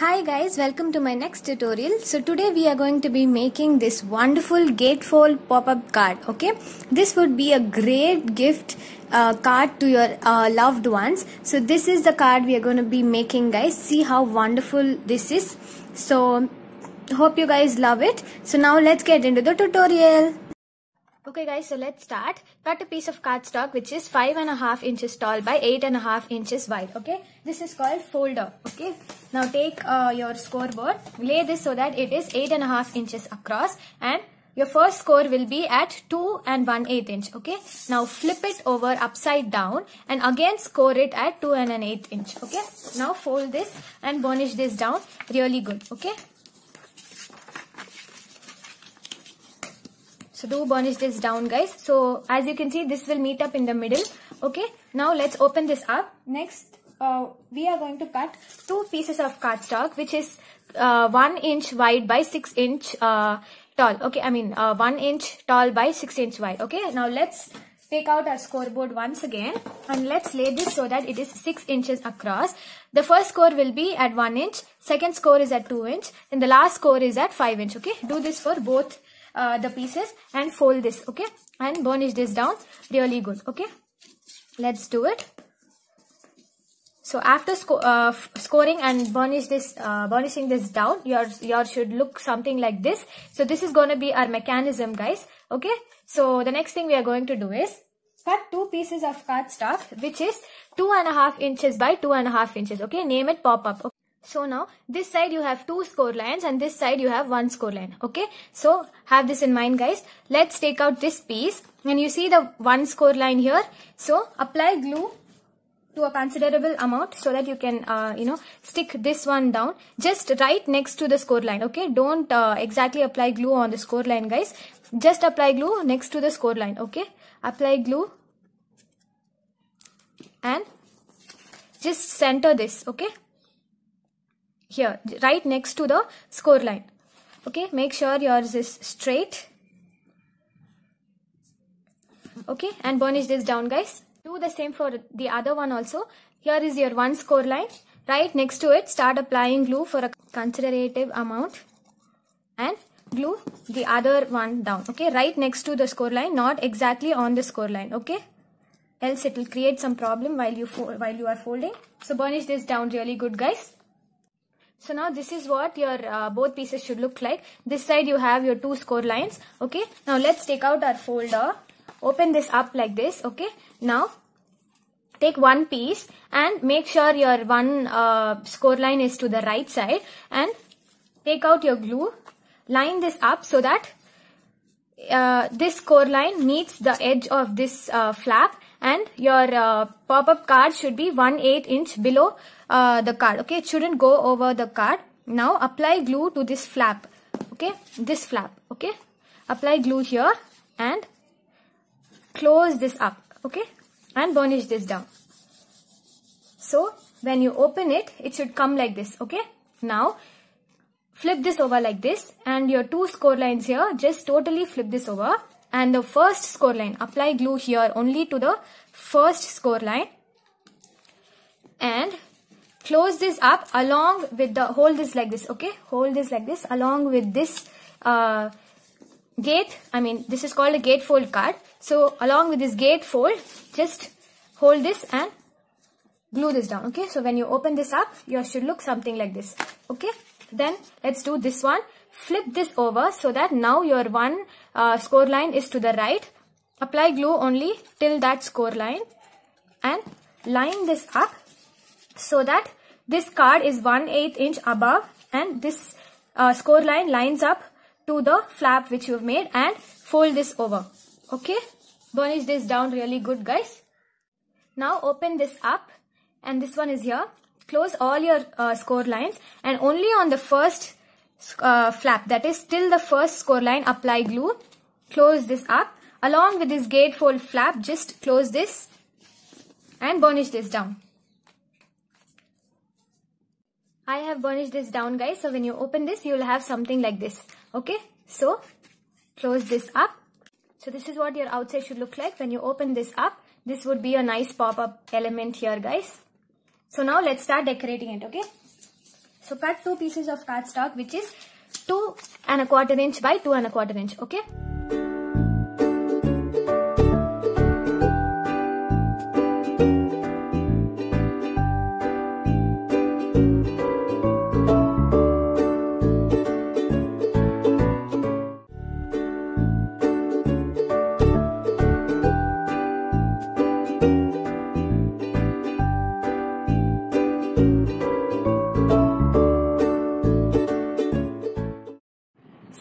Hi guys, welcome to my next tutorial. So today we are going to be making this wonderful gatefold pop-up card, okay? This would be a great gift uh, card to your uh, loved ones. So this is the card we are going to be making guys. See how wonderful this is. So hope you guys love it. So now let's get into the tutorial. Okay guys, so let's start. Cut a piece of cardstock which is five and a half inches tall by eight and a half inches wide. Okay, this is called folder. Okay, now take uh, your scoreboard, lay this so that it is and a half inches across and your first score will be at 2 and 1 8 inch. Okay, now flip it over upside down and again score it at 2 and an 8 inch. Okay, now fold this and burnish this down really good. Okay. So do burnish this down guys. So as you can see, this will meet up in the middle. Okay, now let's open this up. Next, uh, we are going to cut two pieces of cardstock, which is uh, 1 inch wide by 6 inch uh, tall. Okay, I mean uh, 1 inch tall by 6 inch wide. Okay, now let's take out our scoreboard once again and let's lay this so that it is 6 inches across. The first score will be at 1 inch, second score is at 2 inch and the last score is at 5 inch. Okay, do this for both uh, the pieces and fold this okay and burnish this down really good okay let's do it so after sco uh, scoring and burnish this uh, burnishing this down your your should look something like this so this is going to be our mechanism guys okay so the next thing we are going to do is cut two pieces of cardstock which is two and a half inches by two and a half inches okay name it pop up okay? So now this side you have two score lines and this side you have one score line. Okay. So have this in mind guys. Let's take out this piece and you see the one score line here. So apply glue to a considerable amount so that you can uh, you know stick this one down just right next to the score line okay don't uh, exactly apply glue on the score line guys just apply glue next to the score line okay apply glue and just center this okay here right next to the score line okay make sure yours is straight okay and burnish this down guys do the same for the other one also here is your one score line right next to it start applying glue for a considerable amount and glue the other one down okay right next to the score line not exactly on the score line okay else it will create some problem while you while you are folding so burnish this down really good guys so now this is what your uh, both pieces should look like. This side you have your two score lines. Okay. Now let's take out our folder. Open this up like this. Okay. Now take one piece and make sure your one uh, score line is to the right side and take out your glue. Line this up so that uh, this score line meets the edge of this uh, flap and your uh, pop-up card should be 1 8 inch below uh, the card okay it shouldn't go over the card now apply glue to this flap okay this flap okay apply glue here and close this up okay and burnish this down so when you open it it should come like this okay now flip this over like this and your two score lines here just totally flip this over and the first score line apply glue here only to the first score line and close this up along with the hold this like this okay hold this like this along with this uh, gate I mean this is called a gatefold card so along with this gatefold just hold this and glue this down okay so when you open this up you should look something like this okay then let's do this one. Flip this over so that now your one uh, score line is to the right. Apply glue only till that score line and line this up so that this card is 1 8 inch above and this uh, score line lines up to the flap which you've made and fold this over. Okay, burnish this down really good guys. Now open this up and this one is here close all your uh, score lines and only on the first uh, flap that is still the first score line apply glue close this up along with this gatefold flap just close this and burnish this down I have burnished this down guys so when you open this you will have something like this okay so close this up so this is what your outside should look like when you open this up this would be a nice pop-up element here guys so now let's start decorating it, okay? So cut two pieces of cardstock which is 2 and a quarter inch by 2 and a quarter inch, okay?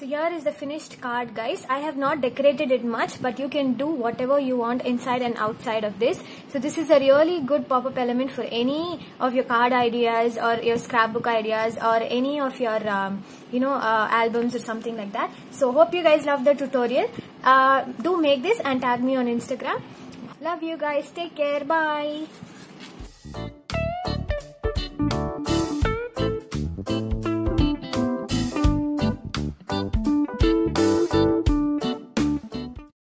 here is the finished card guys. I have not decorated it much but you can do whatever you want inside and outside of this. So this is a really good pop-up element for any of your card ideas or your scrapbook ideas or any of your um, you know uh, albums or something like that. So hope you guys love the tutorial. Uh, do make this and tag me on Instagram. Love you guys. Take care. Bye.